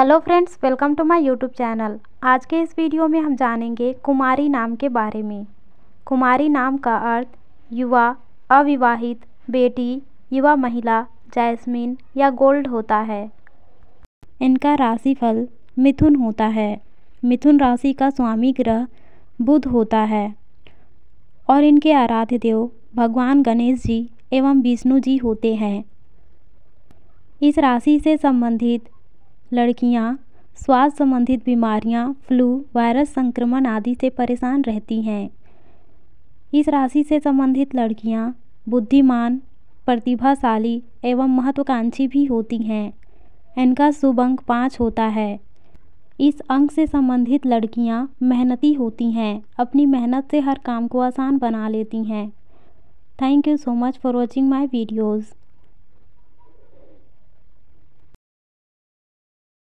hello friends welcome to my YouTube channel आज के इस वीडियो में हम जानेंगे कुमारी नाम के बारे में कुमारी नाम का अर्थ युवा अविवाहित बेटी युवा महिला जैस्मिन या गोल्ड होता है इनका राशिफल मिथुन होता है मिथुन राशि का स्वामी ग्रह बुध होता है और इनके आराध्य देव भगवान गणेश जी एवं विष्णु जी होते हैं इस राशि से संबंधित लड़कियां स्वास्थ्य संबंधित बीमारियां, फ्लू, वायरस संक्रमण आदि से परेशान रहती हैं इस राशि से संबंधित लड़कियां बुद्धिमान प्रतिभाशाली एवं महत्वाकांक्षी भी होती हैं इनका शुभ अंक पाँच होता है इस अंक से संबंधित लड़कियां मेहनती होती हैं अपनी मेहनत से हर काम को आसान बना लेती हैं thank you so much for watching my videos